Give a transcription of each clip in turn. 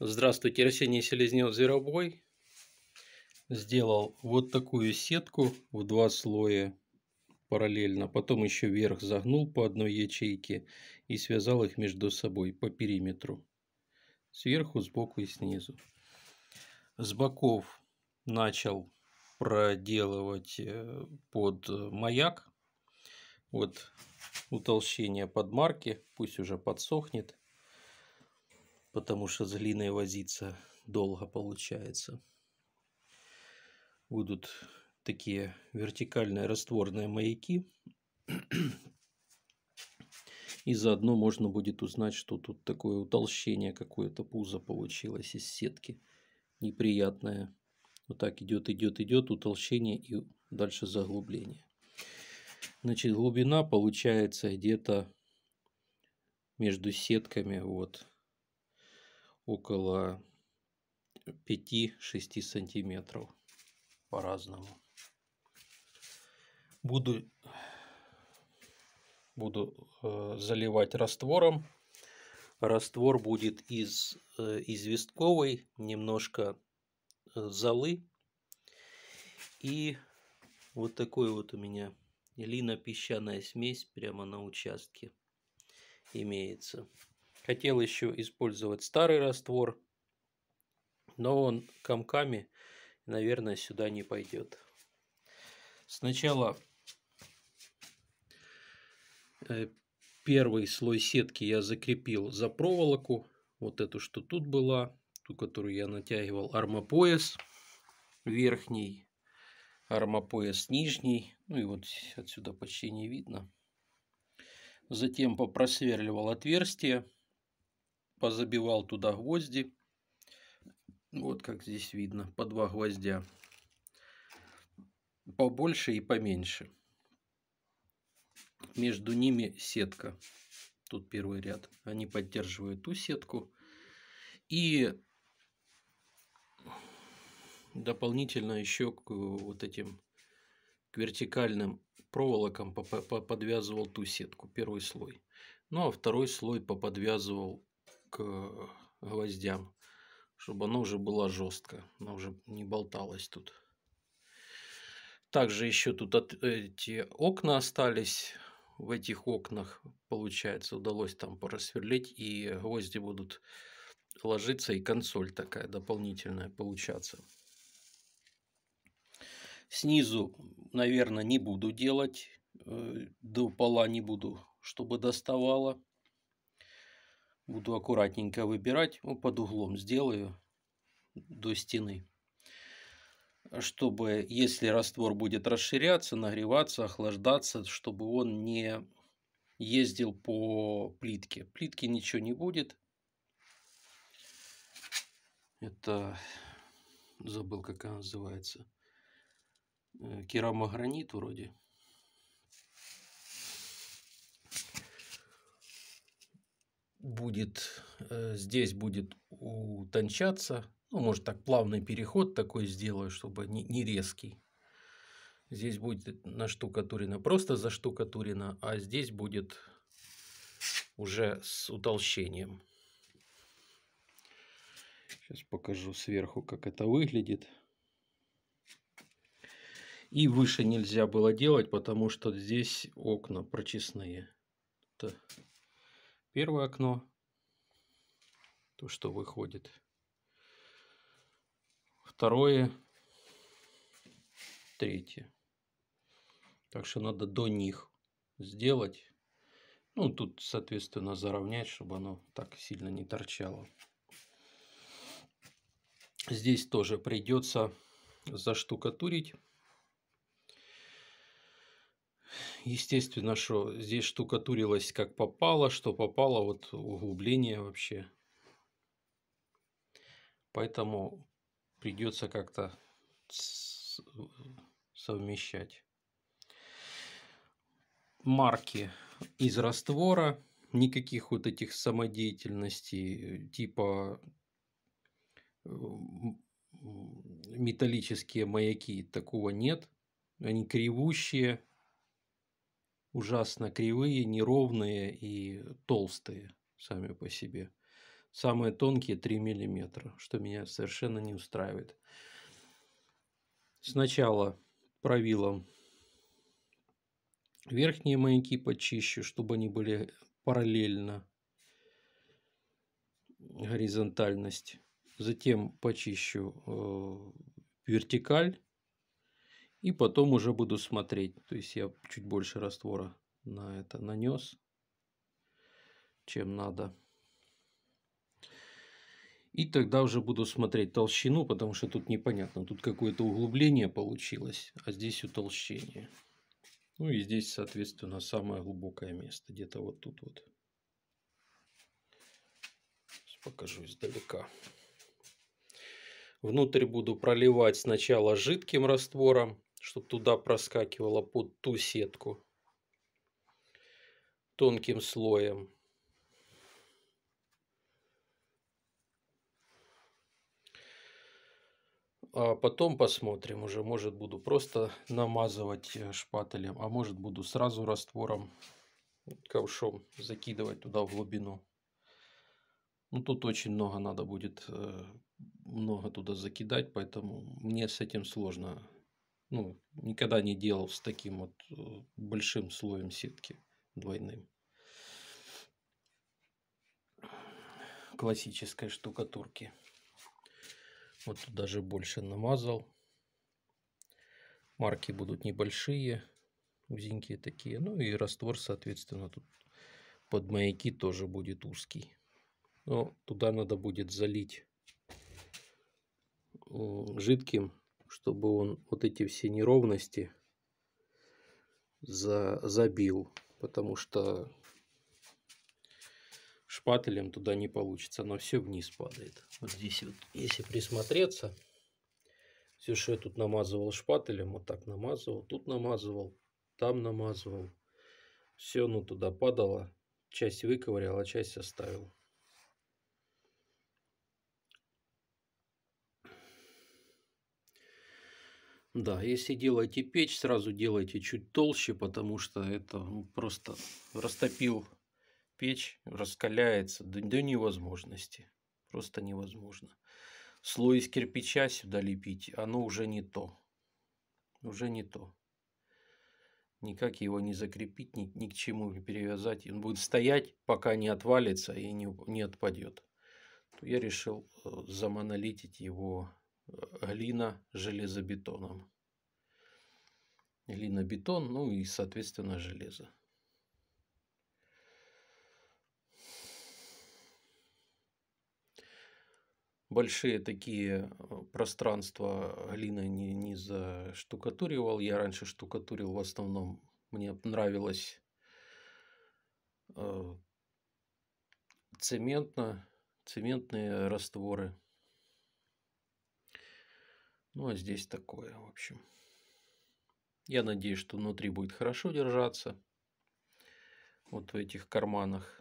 Здравствуйте, Арсений Селезнев Зверобой. Сделал вот такую сетку в два слоя параллельно. Потом еще вверх загнул по одной ячейке и связал их между собой по периметру. Сверху, сбоку и снизу. С боков начал проделывать э, под маяк. Вот утолщение под марки, пусть уже подсохнет потому что с глиной возиться долго получается. Будут такие вертикальные растворные маяки. И заодно можно будет узнать, что тут такое утолщение какое-то пузо получилось из сетки. Неприятное. Вот так идет, идет, идет утолщение и дальше заглубление. Значит, глубина получается где-то между сетками вот около 5-6 сантиметров по-разному. Буду, буду э, заливать раствором. Раствор будет из э, известковой, немножко э, золы. И вот такой вот у меня лино-песчаная смесь прямо на участке имеется. Хотел еще использовать старый раствор, но он комками, наверное, сюда не пойдет. Сначала э, первый слой сетки я закрепил за проволоку. Вот эту, что тут была, ту, которую я натягивал, армопояс верхний, армопояс нижний. Ну и вот отсюда почти не видно. Затем попросверливал отверстие позабивал туда гвозди. Вот как здесь видно, по два гвоздя. Побольше и поменьше. Между ними сетка. Тут первый ряд. Они поддерживают ту сетку. И дополнительно еще к вот этим к вертикальным проволокам подвязывал ту сетку, первый слой. Ну а второй слой поподвязывал к э, гвоздям, чтобы она уже была жестко, она уже не болталась тут. Также еще тут от, эти окна остались. В этих окнах, получается, удалось там просверлить, и гвозди будут ложиться, и консоль такая дополнительная получаться. Снизу, наверное, не буду делать, э, до пола не буду, чтобы доставала. Буду аккуратненько выбирать, ну, под углом сделаю до стены. Чтобы, если раствор будет расширяться, нагреваться, охлаждаться, чтобы он не ездил по плитке. Плитки ничего не будет. Это, забыл, как она называется, э, керамогранит вроде. будет, э, здесь будет утончаться. Ну, может, так плавный переход такой сделаю, чтобы не, не резкий. Здесь будет наштукатурено просто заштукатурено, а здесь будет уже с утолщением. Сейчас покажу сверху, как это выглядит. И выше нельзя было делать, потому что здесь окна прочистные. Это первое окно, то, что выходит. Второе, третье. Так что надо до них сделать. Ну, тут, соответственно, заровнять, чтобы оно так сильно не торчало. Здесь тоже придется заштукатурить естественно, что здесь штукатурилось как попало, что попало, вот углубление вообще. Поэтому придется как-то совмещать. Марки из раствора, никаких вот этих самодеятельностей типа э, металлические маяки, такого нет. Они кривущие, ужасно кривые, неровные и толстые сами по себе. Самые тонкие 3 мм, что меня совершенно не устраивает. Сначала правилом верхние маяки почищу, чтобы они были параллельно горизонтальность. Затем почищу э, вертикаль и потом уже буду смотреть. То есть я чуть больше раствора на это нанес, чем надо. И тогда уже буду смотреть толщину, потому что тут непонятно. Тут какое-то углубление получилось, а здесь утолщение. Ну и здесь, соответственно, самое глубокое место. Где-то вот тут вот. Сейчас покажу издалека. Внутрь буду проливать сначала жидким раствором, чтобы туда проскакивало под ту сетку тонким слоем. А потом посмотрим уже, может буду просто намазывать э, шпателем, а может буду сразу раствором ковшом закидывать туда в глубину. Ну, тут очень много надо будет, э, много туда закидать, поэтому мне с этим сложно ну, никогда не делал с таким вот э, большим слоем сетки двойным. Классической штукатурки. Вот тут даже больше намазал. Марки будут небольшие, узенькие такие. Ну и раствор, соответственно, тут под маяки тоже будет узкий. Но туда надо будет залить э, жидким чтобы он вот эти все неровности за, забил, потому что шпателем туда не получится, оно все вниз падает. Вот здесь вот, если присмотреться, все, что я тут намазывал шпателем, вот так намазывал, тут намазывал, там намазывал, все, оно ну, туда падало, часть выковырял, а часть оставил. Да, если делаете печь, сразу делайте чуть толще, потому что это ну, просто растопил печь, раскаляется до, до невозможности. Просто невозможно. Слой из кирпича сюда лепить, оно уже не то. Уже не то. Никак его не закрепить, ни, ни к чему не перевязать. Он будет стоять, пока не отвалится и не, не отпадет. я решил э, замонолитить его глина железобетоном. Глина бетон, ну и, соответственно, железо. большие такие э, пространства глиной не, не заштукатуривал. Я раньше штукатурил в основном. Мне нравилось э, цементно, цементные растворы. Ну, а здесь такое, в общем. Я надеюсь, что внутри будет хорошо держаться. Вот в этих карманах.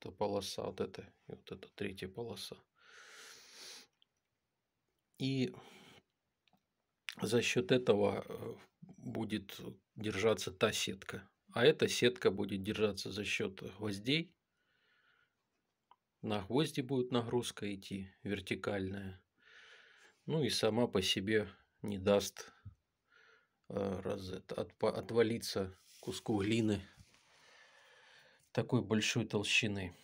Эта полоса, вот эта, и вот эта третья полоса. И за счет этого э, будет держаться та сетка. А эта сетка будет держаться за счет гвоздей. На гвозди будет нагрузка идти вертикальная ну и сама по себе не даст а, раз это, отвалиться куску глины такой большой толщины.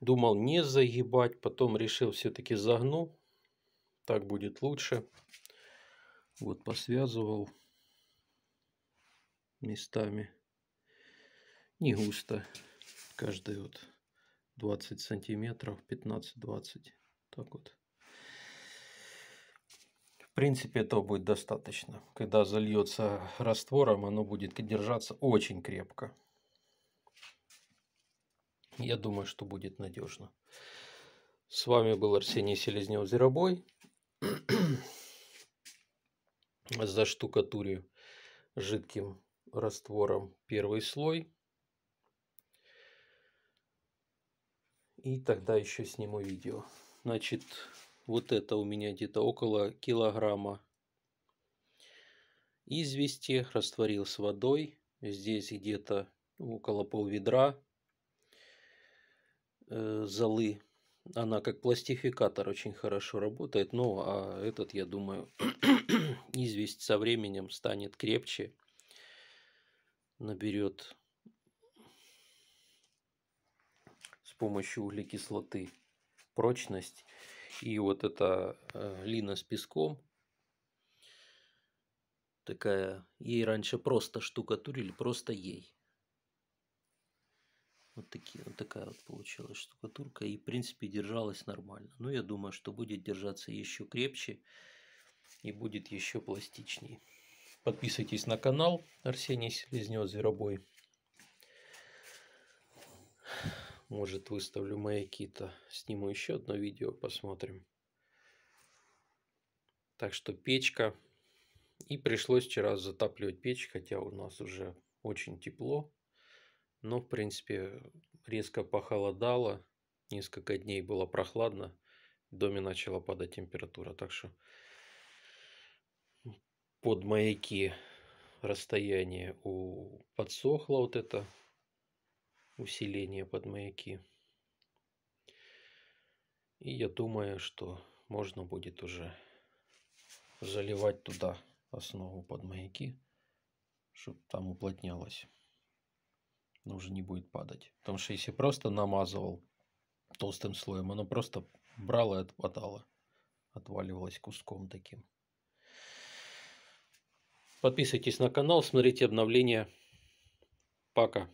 Думал не загибать, потом решил все-таки загну. Так будет лучше. Вот посвязывал местами. Не густо. Каждый вот 20 сантиметров, 15-20. Так вот. В принципе, этого будет достаточно. Когда зальется раствором, оно будет держаться очень крепко. Я думаю, что будет надежно. С вами был Арсений Селезнев-Зеробой. Заштукатурю жидким раствором первый слой И тогда еще сниму видео. Значит, вот это у меня где-то около килограмма извести. Растворил с водой. Здесь где-то около полведра э, золы. Она как пластификатор очень хорошо работает. Ну, а этот, я думаю, известь со временем станет крепче. Наберет помощью углекислоты, прочность. И вот эта глина э, с песком, такая, ей раньше просто штукатурили, просто ей. Вот, такие, вот такая вот получилась штукатурка. И, в принципе, держалась нормально. Но ну, я думаю, что будет держаться еще крепче и будет еще пластичнее. Подписывайтесь на канал Арсений Селезнев Зверобой. Может, выставлю маяки-то. Сниму еще одно видео, посмотрим. Так что печка. И пришлось вчера затапливать печь, хотя у нас уже очень тепло. Но, в принципе, резко похолодало. Несколько дней было прохладно. В доме начала падать температура. Так что под маяки расстояние у подсохло вот это усиление под маяки. И я думаю, что можно будет уже заливать туда основу под маяки, чтобы там уплотнялось. Но уже не будет падать. Потому что если просто намазывал толстым слоем, оно просто брало и отпадало. Отваливалось куском таким. Подписывайтесь на канал, смотрите обновления. Пока.